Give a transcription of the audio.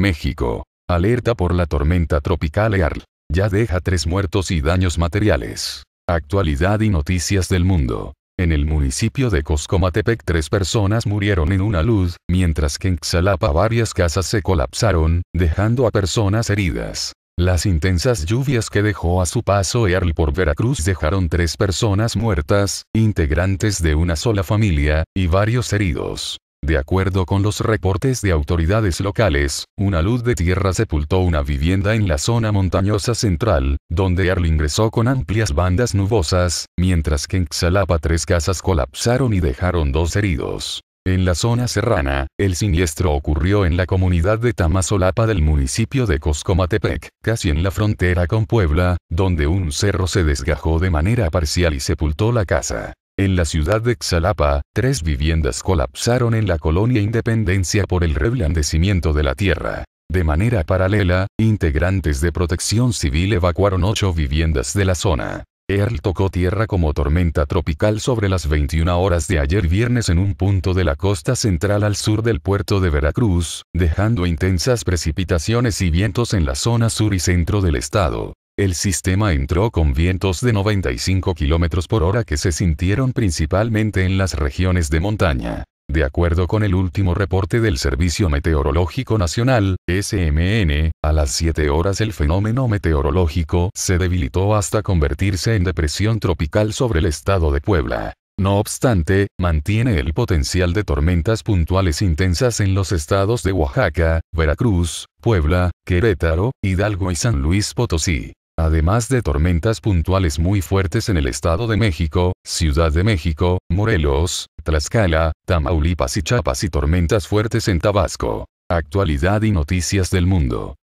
México. Alerta por la tormenta tropical Earl. Ya deja tres muertos y daños materiales. Actualidad y noticias del mundo. En el municipio de Coscomatepec tres personas murieron en una luz, mientras que en Xalapa varias casas se colapsaron, dejando a personas heridas. Las intensas lluvias que dejó a su paso Earl por Veracruz dejaron tres personas muertas, integrantes de una sola familia, y varios heridos. De acuerdo con los reportes de autoridades locales, una luz de tierra sepultó una vivienda en la zona montañosa central, donde Arl ingresó con amplias bandas nubosas, mientras que en Xalapa tres casas colapsaron y dejaron dos heridos. En la zona serrana, el siniestro ocurrió en la comunidad de Tamazolapa del municipio de Coscomatepec, casi en la frontera con Puebla, donde un cerro se desgajó de manera parcial y sepultó la casa. En la ciudad de Xalapa, tres viviendas colapsaron en la colonia Independencia por el reblandecimiento de la tierra. De manera paralela, integrantes de protección civil evacuaron ocho viviendas de la zona. Earl tocó tierra como tormenta tropical sobre las 21 horas de ayer viernes en un punto de la costa central al sur del puerto de Veracruz, dejando intensas precipitaciones y vientos en la zona sur y centro del estado el sistema entró con vientos de 95 km por hora que se sintieron principalmente en las regiones de montaña. De acuerdo con el último reporte del Servicio Meteorológico Nacional, SMN, a las 7 horas el fenómeno meteorológico se debilitó hasta convertirse en depresión tropical sobre el estado de Puebla. No obstante, mantiene el potencial de tormentas puntuales intensas en los estados de Oaxaca, Veracruz, Puebla, Querétaro, Hidalgo y San Luis Potosí además de tormentas puntuales muy fuertes en el Estado de México, Ciudad de México, Morelos, Tlaxcala, Tamaulipas y Chiapas y tormentas fuertes en Tabasco. Actualidad y noticias del mundo.